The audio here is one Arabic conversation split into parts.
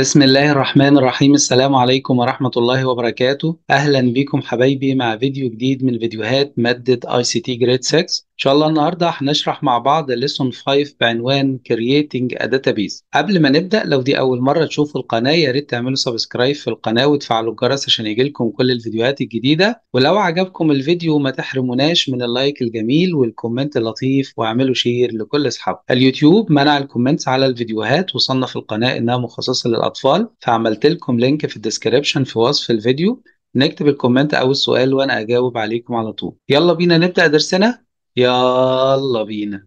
بسم الله الرحمن الرحيم السلام عليكم ورحمة الله وبركاته أهلا بكم حبايبي مع فيديو جديد من فيديوهات مادة ICT Grade 6 شاء الله النهاردة هنشرح مع بعض Lesson 5 بعنوان Creating a Database قبل ما نبدأ لو دي أول مرة تشوفوا القناة يا ريت تعملوا سبسكرايب في القناة وتفعلوا الجرس عشان يجيلكم كل الفيديوهات الجديدة ولو عجبكم الفيديو ما تحرموناش من اللايك الجميل والكومنت اللطيف واعملوا شير لكل أصحابكم اليوتيوب منع الكومنتس على الفيديوهات وصنف القناة إنها مخصصة للأطفال فعملت لكم لينك في الديسكريبشن في وصف الفيديو نكتب الكومنت أو السؤال وأنا أجاوب عليكم على طول يلا بينا نبدأ درسنا يلا بينا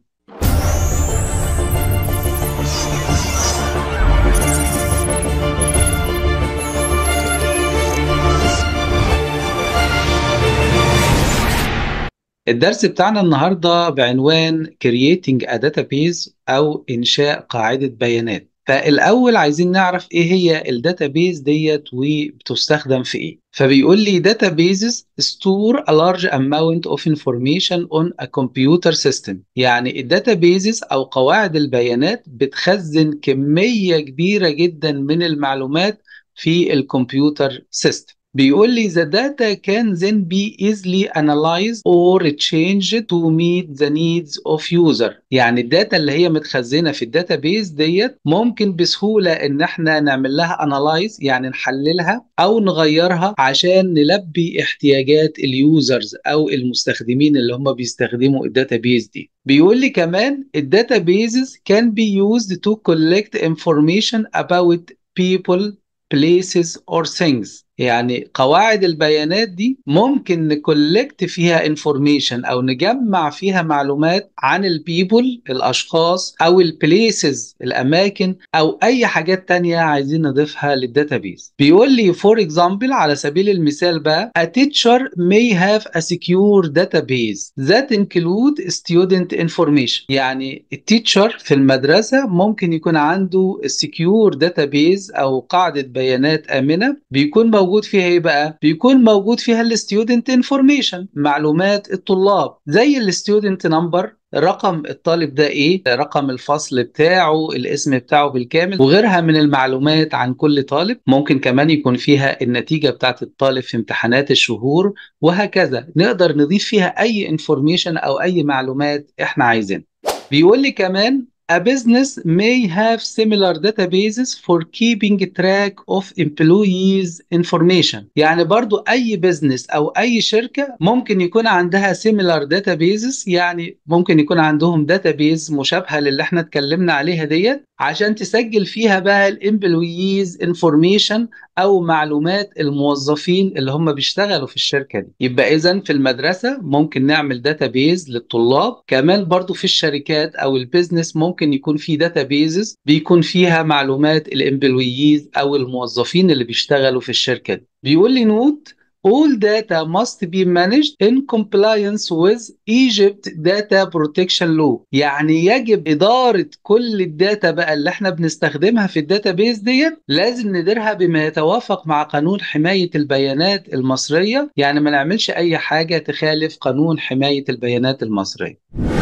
الدرس بتاعنا النهارده بعنوان Creating a Database أو إنشاء قاعدة بيانات فالاول عايزين نعرف ايه هي بيز ديت وبتستخدم في ايه فبيقول لي databases store a large amount of information on a computer system يعني الداتابيزز او قواعد البيانات بتخزن كميه كبيره جدا من المعلومات في الكمبيوتر سيستم بيقول لي the data can then be easily analyzed or changed to meet the needs of user يعني الداتا اللي هي متخزنه في الداتابيز ديت ممكن بسهوله ان احنا نعمل لها analyze يعني نحللها او نغيرها عشان نلبي احتياجات اليوزرز او المستخدمين اللي هم بيستخدموا الداتابيز دي بيقول لي كمان الداتابيزز can be used to collect information about people places or things يعني قواعد البيانات دي ممكن نكولكت فيها انفورميشن او نجمع فيها معلومات عن البيبل الاشخاص او البليسز الاماكن او اي حاجات تانية عايزين نضيفها للداتابيز بيقول لي فور اكزامبل على سبيل المثال بقى a teacher may have a secure database that include student information يعني التيتشر في المدرسة ممكن يكون عنده secure database او قاعدة بيانات امنة بيكون موجود فيها ايه بقى بيكون موجود فيها الستودنت انفورميشن معلومات الطلاب زي الستودنت نمبر رقم الطالب ده ايه رقم الفصل بتاعه الاسم بتاعه بالكامل وغيرها من المعلومات عن كل طالب ممكن كمان يكون فيها النتيجه بتاعت الطالب في امتحانات الشهور وهكذا نقدر نضيف فيها اي انفورميشن او اي معلومات احنا عايزينها بيقول لي كمان A business may have similar databases for keeping track of employees information يعني برضو أي business أو أي شركة ممكن يكون عندها similar databases يعني ممكن يكون عندهم database مشابهة للي احنا اتكلمنا عليها ديت عشان تسجل فيها بقى الامبلويز انفورميشن او معلومات الموظفين اللي هم بيشتغلوا في الشركه دي يبقى اذا في المدرسه ممكن نعمل داتابيز للطلاب كمان برضو في الشركات او البيزنس ممكن يكون في داتابيز بيكون فيها معلومات الامبلويز او الموظفين اللي بيشتغلوا في الشركه دي بيقول لي نوت all data must be managed in compliance with Egypt Data Protection Law يعني يجب إدارة كل الداتا بقى اللي احنا بنستخدمها في الداتا بيز ديت لازم نديرها بما يتوافق مع قانون حماية البيانات المصرية يعني ما نعملش أي حاجة تخالف قانون حماية البيانات المصرية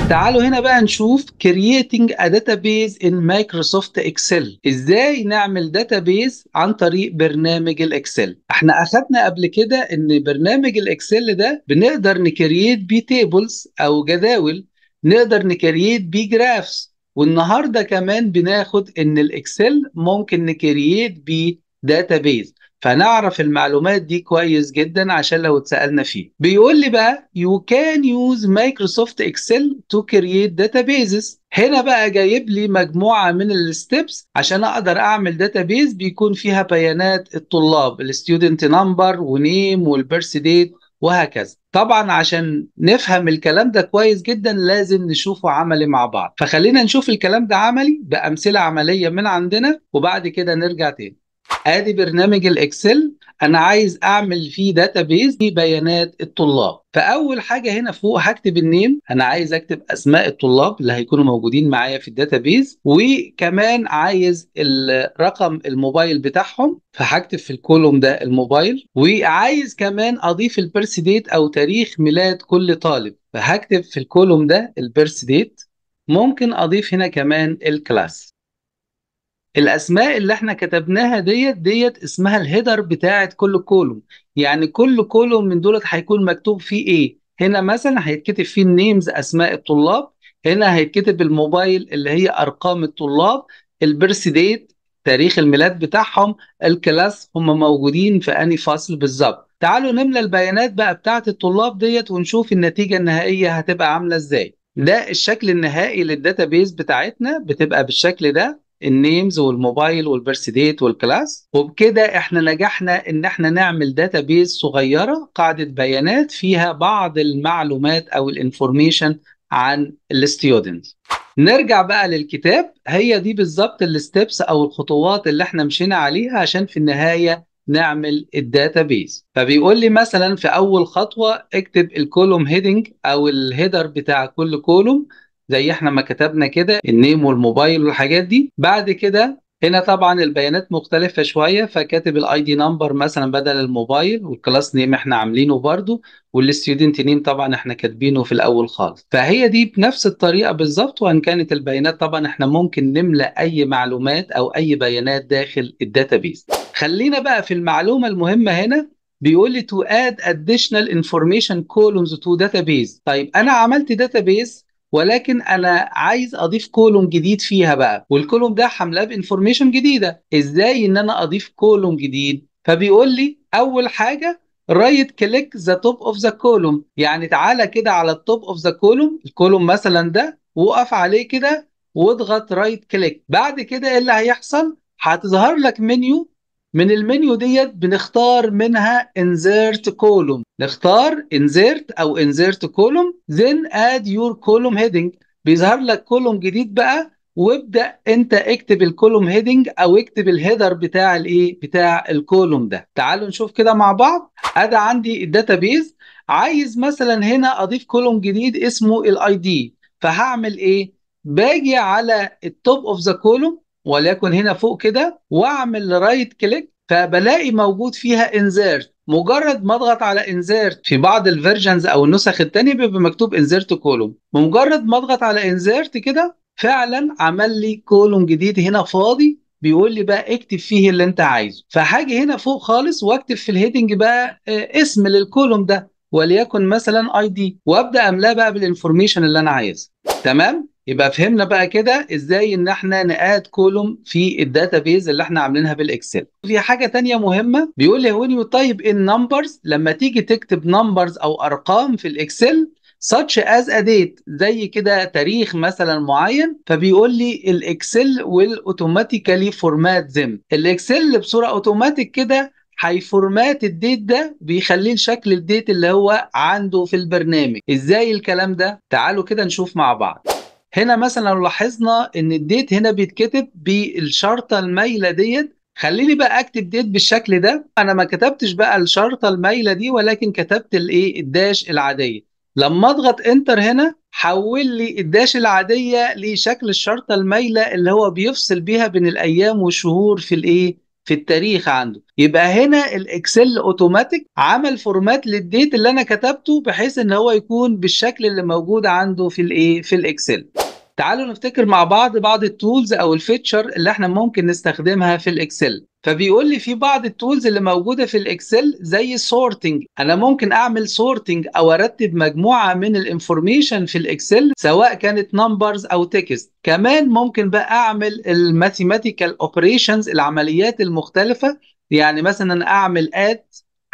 تعالوا هنا بقى نشوف creating a database in Microsoft Excel ازاي نعمل database عن طريق برنامج الاكسل احنا اخدنا قبل كده ان برنامج الاكسل ده بنقدر نكرييت بيه تيبلز او جداول نقدر نكرييت بيه جرافس والنهارده كمان بناخد ان الاكسل ممكن نكرييت بيه داتابيز فنعرف المعلومات دي كويس جدا عشان لو اتسالنا فيه بيقول لي بقى يو كان يوز مايكروسوفت اكسل تو كرييت داتابيزز هنا بقى جايب لي مجموعه من الستبس عشان اقدر اعمل داتابيز بيكون فيها بيانات الطلاب الستودنت نمبر ونيم والبيرث ديت وهكذا طبعا عشان نفهم الكلام ده كويس جدا لازم نشوفه عملي مع بعض فخلينا نشوف الكلام ده عملي بامثله عمليه من عندنا وبعد كده نرجع تاني ادي برنامج الاكسل انا عايز اعمل فيه داتابيز في بيانات الطلاب فاول حاجه هنا فوق هكتب النيم انا عايز اكتب اسماء الطلاب اللي هيكونوا موجودين معايا في الداتابيز وكمان عايز الرقم الموبايل بتاعهم فهكتب في الكولوم ده الموبايل وعايز كمان اضيف البيرث ديت او تاريخ ميلاد كل طالب فهكتب في الكولوم ده البيرث ديت ممكن اضيف هنا كمان الكلاس الاسماء اللي احنا كتبناها ديت ديت اسمها الهيدر بتاعه كل كولوم يعني كل كولوم من دولت هيكون مكتوب فيه ايه هنا مثلا هيتكتب فيه النيمز اسماء الطلاب هنا هيتكتب الموبايل اللي هي ارقام الطلاب البيرث ديت تاريخ الميلاد بتاعهم الكلاس هم موجودين في اني فصل بالظبط تعالوا نملى البيانات بقى بتاعه الطلاب ديت ونشوف النتيجه النهائيه هتبقى عامله ازاي ده الشكل النهائي للداتابيز بتاعتنا بتبقى بالشكل ده النيمز والموبايل والبيرث ديت والكلاس وبكده احنا نجحنا ان احنا نعمل داتا بيز صغيره قاعده بيانات فيها بعض المعلومات او الانفورميشن عن الستيودنت نرجع بقى للكتاب هي دي بالظبط الستبس او الخطوات اللي احنا مشينا عليها عشان في النهايه نعمل الداتا بيز فبيقول لي مثلا في اول خطوه اكتب الكولوم هيدنج او الهيدر بتاع كل كولوم زي احنا ما كتبنا كده النيم والموبايل والحاجات دي بعد كده هنا طبعا البيانات مختلفة شوية فكاتب الاي دي نمبر مثلا بدل الموبايل والكلاس نيم احنا عاملينه برضو والستودنت نيم طبعا احنا كاتبينه في الاول خالص فهي دي بنفس الطريقة بالظبط وان كانت البيانات طبعا احنا ممكن نملأ اي معلومات او اي بيانات داخل الداتابيز خلينا بقى في المعلومة المهمة هنا بيقول لي to add additional information columns to database طيب انا عملت database ولكن انا عايز اضيف كولوم جديد فيها بقى والكولوم ده حملاه بانفورميشن جديده ازاي ان انا اضيف كولوم جديد فبيقول لي اول حاجه رايت كليك ذا توب اوف ذا كولوم يعني تعالى كده على التوب اوف ذا كولوم الكولوم مثلا ده وقف عليه كده واضغط رايت كليك بعد كده ايه اللي هيحصل هتظهر لك منيو من المنيو ديت بنختار منها insert column نختار insert او insert column then add your column heading بيظهر لك كولوم جديد بقى وابدا انت اكتب الكولوم هيدنج او اكتب الهيدر بتاع الايه بتاع الكولوم ده تعالوا نشوف كده مع بعض ادا عندي الداتابيز عايز مثلا هنا اضيف كولوم جديد اسمه الاي دي فهعمل ايه باجي على التوب اوف ذا كولوم وليكن هنا فوق كده واعمل رايت كليك فبلاقي موجود فيها انزيرت مجرد ما اضغط على انزيرت في بعض الفيرجنز او النسخ الثانيه بيبقى مكتوب انزيرت كولوم بمجرد ما اضغط على انزيرت كده فعلا عمل لي كولوم جديد هنا فاضي بيقول لي بقى اكتب فيه اللي انت عايزه فهاجي هنا فوق خالص واكتب في الهيدنج بقى آه، اسم للكولوم ده وليكن مثلا اي دي وابدا املاه بقى بالانفورميشن اللي انا عايزها تمام يبقى فهمنا بقى كده ازاي ان احنا نقاد كولوم في الداتا بيز اللي احنا عاملينها بالاكسل في حاجه تانية مهمه بيقول لي هون يو تايب ان نمبرز لما تيجي تكتب نمبرز او ارقام في الاكسل such as a date زي كده تاريخ مثلا معين فبيقول لي الاكسل will automatically format them الاكسل بصوره اوتوماتيك كده هيفورمات الديت ده بيخليه شكل الديت اللي هو عنده في البرنامج ازاي الكلام ده تعالوا كده نشوف مع بعض هنا مثلا لو لاحظنا ان الديت هنا بيتكتب بالشرطه المايله ديت خليني بقى اكتب ديت بالشكل ده انا ما كتبتش بقى الشرطه المايله دي ولكن كتبت الايه الداش العاديه لما اضغط انتر هنا حول لي الداش العاديه لشكل الشرطه المايله اللي هو بيفصل بيها بين الايام والشهور في الايه في التاريخ عنده يبقى هنا الاكسل اوتوماتيك عمل فورمات للديت اللي انا كتبته بحيث ان هو يكون بالشكل اللي موجود عنده في الايه في الاكسل تعالوا نفتكر مع بعض بعض التولز او الفيتشر اللي احنا ممكن نستخدمها في الاكسل فبيقول لي في بعض التولز اللي موجوده في الاكسل زي سورتنج انا ممكن اعمل سورتنج او ارتب مجموعه من الانفورميشن في الاكسل سواء كانت نمبرز او تكست كمان ممكن بقى اعمل الماثيماتيكال اوبريشنز العمليات المختلفه يعني مثلا اعمل اد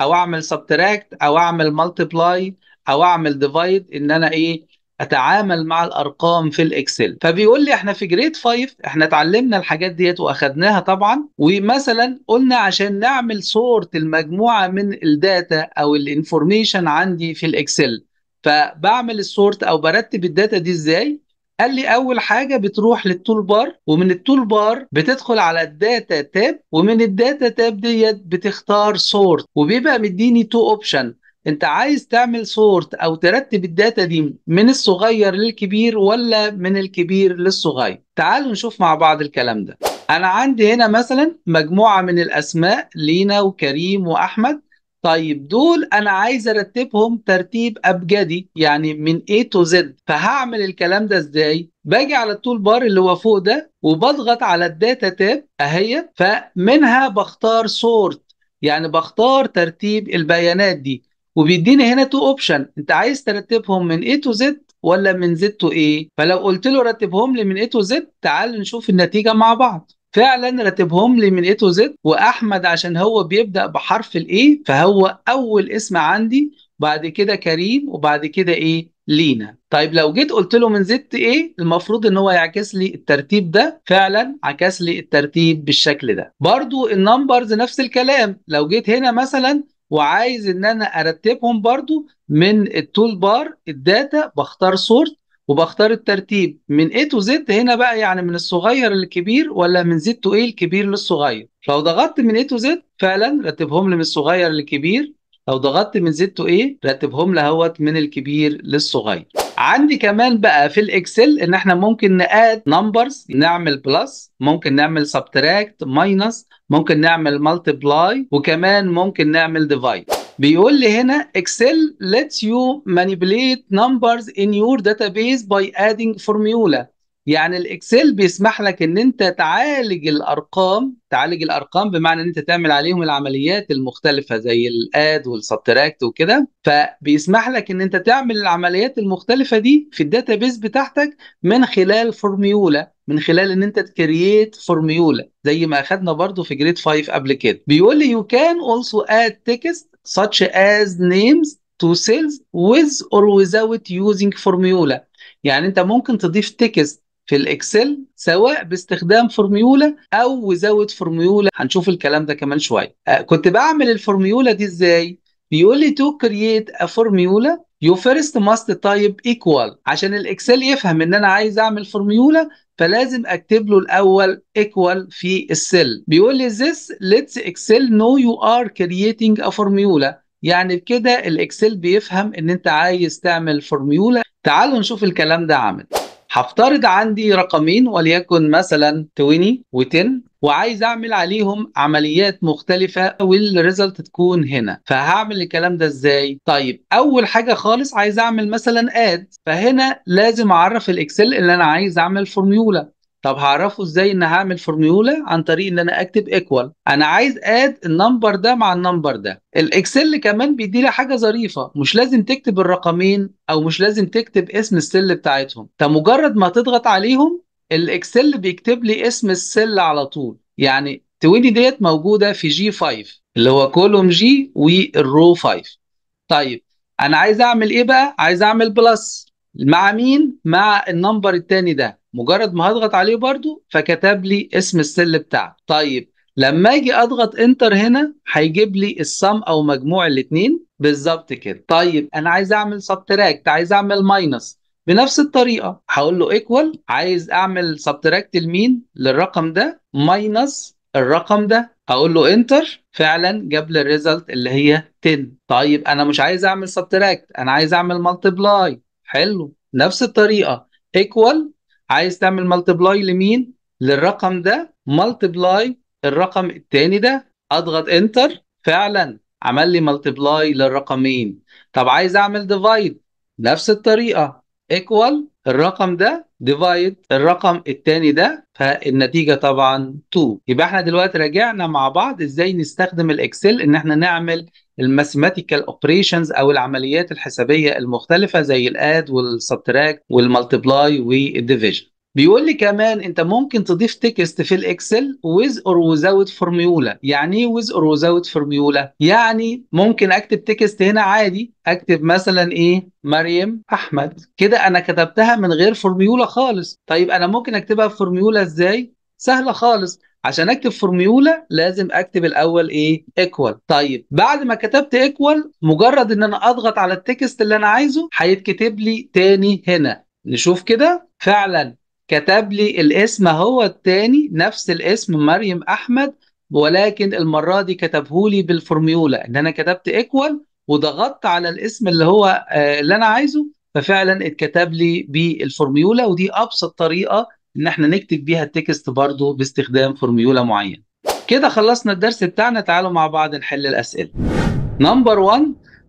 او اعمل سبتراكت او اعمل مالتبلاي او اعمل ديفايد ان انا ايه اتعامل مع الارقام في الاكسل فبيقول لي احنا في جريد 5 احنا اتعلمنا الحاجات ديت واخدناها طبعا ومثلا قلنا عشان نعمل صوره المجموعه من الداتا او الانفورميشن عندي في الاكسل فبعمل الصوره او برتب الداتا دي ازاي قال لي اول حاجه بتروح للتول بار ومن التول بار بتدخل على الداتا تاب ومن الداتا تاب ديت بتختار صورت وبيبقى مديني تو اوبشن انت عايز تعمل صورت او ترتب الداتا دي من الصغير للكبير ولا من الكبير للصغير تعالوا نشوف مع بعض الكلام ده انا عندي هنا مثلا مجموعه من الاسماء لينا وكريم واحمد طيب دول انا عايز ارتبهم ترتيب ابجدي يعني من A to Z فهعمل الكلام ده ازاي باجي على التول بار اللي هو فوق ده وبضغط على الداتا تاب اهي فمنها بختار صورت يعني بختار ترتيب البيانات دي وبيديني هنا تو اوبشن انت عايز ترتبهم من A تو Z ولا من Z تو A فلو قلت له رتبهم لي من A تو Z تعال نشوف النتيجة مع بعض فعلا رتبهم لي من A تو Z واحمد عشان هو بيبدأ بحرف الاي فهو اول اسم عندي بعد كده كريم وبعد كده ايه لينا طيب لو جيت قلت له من زد ايه المفروض ان هو يعكس لي الترتيب ده فعلا عكس لي الترتيب بالشكل ده برضو النمبرز نفس الكلام لو جيت هنا مثلا وعايز ان انا ارتبهم برضو من التول بار الداتا بختار سورت وبختار الترتيب من A تو Z هنا بقى يعني من الصغير للكبير ولا من Z تو A الكبير للصغير لو ضغطت من A تو Z فعلا رتبهم لي من الصغير للكبير لو ضغطت من زد تو ايه رتبهم لهوت من الكبير للصغير عندي كمان بقى في الاكسل ان احنا ممكن نقاد نمبرز نعمل بلس ممكن نعمل سبتراكت ماينس ممكن نعمل مالتبلاي وكمان ممكن نعمل ديفايد بيقول لي هنا اكسل lets you manipulate numbers in your database by adding formula يعني الاكسل بيسمح لك ان انت تعالج الارقام تعالج الارقام بمعنى ان انت تعمل عليهم العمليات المختلفه زي الاد والسبتراكت وكده فبيسمح لك ان انت تعمل العمليات المختلفه دي في الداتا بيز بتاعتك من خلال فورميولا من خلال ان انت تكرييت فورميولا زي ما اخدنا برضو في جريد 5 قبل كده بيقول لي you can also add text such as names to cells with or without using formula يعني انت ممكن تضيف تكست في الاكسل سواء باستخدام فورميولا او وزود فورميولا هنشوف الكلام ده كمان شويه آه، كنت بعمل الفورميولا دي ازاي بيقول لي تو كرييت ا فورميولا يو فيرست ماست تايب ايكوال عشان الاكسل يفهم ان انا عايز اعمل فورميولا فلازم اكتب له الاول ايكوال في السيل بيقول لي ذس ليتس اكسل نو يو ار كرييتنج ا فورميولا يعني بكده الاكسل بيفهم ان انت عايز تعمل فورميولا تعالوا نشوف الكلام ده عامل هفترض عندي رقمين وليكن مثلا 20 و10 وعايز اعمل عليهم عمليات مختلفه والريزلت تكون هنا فهعمل الكلام ده ازاي طيب اول حاجه خالص عايز اعمل مثلا اد فهنا لازم اعرف الاكسل ان انا عايز اعمل فورميولا طب هعرفه ازاي ان هعمل فورميولا عن طريق ان انا اكتب ايكوال انا عايز اد النمبر ده مع النمبر ده الاكسل كمان بيدي لي حاجه ظريفه مش لازم تكتب الرقمين او مش لازم تكتب اسم السل بتاعتهم انت مجرد ما تضغط عليهم الاكسل بيكتب لي اسم السل على طول يعني تويني ديت موجوده في جي 5 اللي هو كولوم جي والرو 5 طيب انا عايز اعمل ايه بقى عايز اعمل بلس مع مين مع النمبر الثاني ده مجرد ما هضغط عليه برضه فكتب لي اسم السل بتاعه طيب لما اجي اضغط انتر هنا هيجيب لي السم او مجموع الاثنين بالظبط كده طيب انا عايز اعمل سبتراكت عايز اعمل ماينس بنفس الطريقه هقول له ايكوال عايز اعمل سبتراكت لمين للرقم ده ماينس الرقم ده اقول له انتر فعلا جاب لي الريزلت اللي هي 10 طيب انا مش عايز اعمل سبتراكت انا عايز اعمل ملتبلاي، حلو نفس الطريقه ايكوال عايز تعمل ملتبلاي لمين للرقم ده ملتبلاي الرقم الثاني ده اضغط انتر فعلا عمل لي ملتبلاي للرقمين طب عايز اعمل ديفايد نفس الطريقه ايكوال الرقم ده ديفايد الرقم الثاني ده فالنتيجه طبعا 2 يبقى احنا دلوقتي راجعنا مع بعض ازاي نستخدم الاكسل ان احنا نعمل الماثيماتيكال اوبريشنز او العمليات الحسابيه المختلفه زي الاد والسبتراكت والمالتبلاي والديفيجن بيقول لي كمان انت ممكن تضيف تكست في الاكسل ويز اور وزاوت فورميولا يعني ايه ويز اور وزاوت فورميولا يعني ممكن اكتب تكست هنا عادي اكتب مثلا ايه مريم احمد كده انا كتبتها من غير فورميولا خالص طيب انا ممكن اكتبها فورميولا ازاي سهله خالص عشان اكتب فورميولا لازم اكتب الاول ايه ايكوال طيب بعد ما كتبت ايكوال مجرد ان انا اضغط على التكست اللي انا عايزه هيتكتب لي تاني هنا نشوف كده فعلا كتب لي الاسم هو التاني نفس الاسم مريم احمد ولكن المره دي كتبه لي بالفورميولا ان انا كتبت ايكوال وضغطت على الاسم اللي هو آه، اللي انا عايزه ففعلا اتكتب لي بالفورميولا ودي ابسط طريقه ان احنا نكتب بيها التكست برضو باستخدام فورميولا معين كده خلصنا الدرس بتاعنا تعالوا مع بعض نحل الاسئله نمبر 1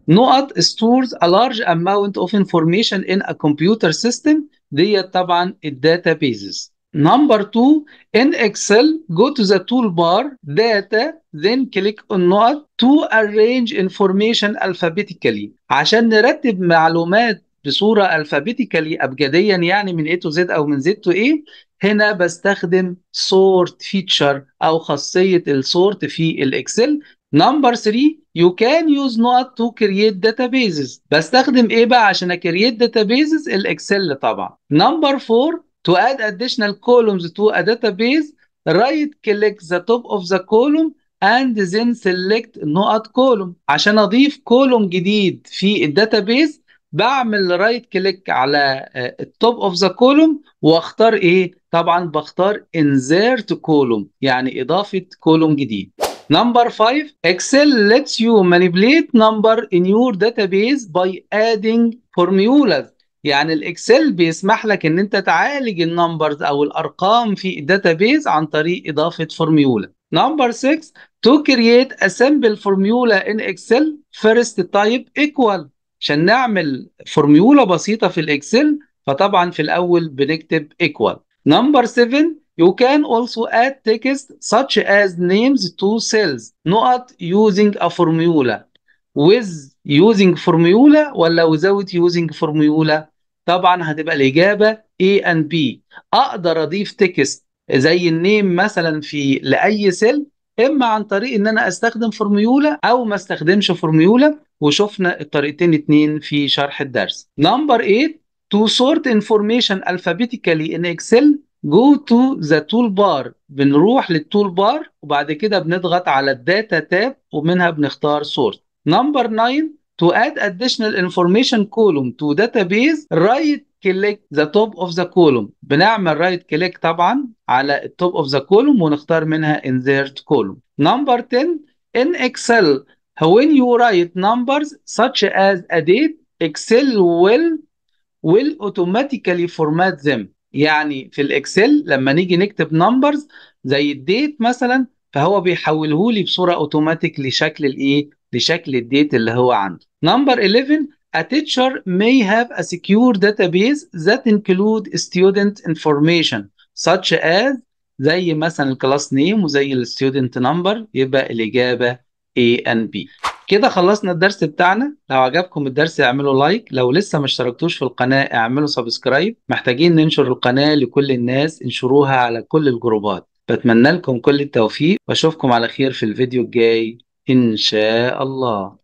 نقط stores a large amount of information in a computer system ديت طبعا الداتا بيزز Number two, in Excel, go to the toolbar, data, then click on not to arrange information alphabetically. عشان نرتب معلومات بصورة alphabetically أبجديا يعني من A to Z أو من Z to A هنا بستخدم sort feature أو خاصية الsort في الإكسل نمبر 3 يو كان يوز نوت تو كرييت داتابيزز بستخدم ايه بقى عشان اكرييت داتابيزز الاكسل طبعا نمبر 4 to add additional columns to a database right click the top of the column and then select نقط column عشان اضيف كولوم جديد في الداتابيز بعمل رايت right كليك على التوب اوف ذا كولوم واختار ايه طبعا بختار انزيرت كولوم يعني اضافه كولوم جديد Number five, Excel lets you manipulate number in your database by adding formulas. يعني الاكسل بيسمح لك ان انت تعالج النمبرز او الارقام في الداتابيز عن طريق اضافه فورميولا Number six, to create a simple formula in Excel first type equal عشان نعمل فورميولا بسيطة في الإكسل فطبعا في الأول بنكتب equal. Number seven, You can also add text such as names to cells not using a formula with using formula ولا without using formula طبعا هتبقى الإجابة A and B أقدر أضيف text زي النيم مثلا في لأي سيل إما عن طريق إن أنا أستخدم فورميولا أو ما استخدمش فورميولا وشفنا الطريقتين اتنين في شرح الدرس. Number 8 to sort information alphabetically in Excel جو تو ذا تول بار بنروح للتول بار وبعد كده بنضغط على الداتا تاب ومنها بنختار سورت نمبر 9 to add additional information column to database right click the top of the column بنعمل right click طبعا على التوب of the column ونختار منها insert column number 10 in excel when you write numbers such as a date excel will will automatically format them يعني في الاكسل لما نيجي نكتب نمبرز زي الديت مثلا فهو بيحوله لي بصوره اوتوماتيك لشكل الايه لشكل الديت اللي هو عنده نمبر 11 A teacher may have a secure database that انكلود student information such as زي مثلا الكلاس نيم وزي الستودنت نمبر يبقى الإجابة A and B كده خلصنا الدرس بتاعنا لو عجبكم الدرس اعملوا لايك لو لسه ما اشتركتوش في القناة اعملوا سبسكرايب محتاجين ننشر القناة لكل الناس انشروها على كل الجروبات بتمنى لكم كل التوفيق واشوفكم على خير في الفيديو الجاي ان شاء الله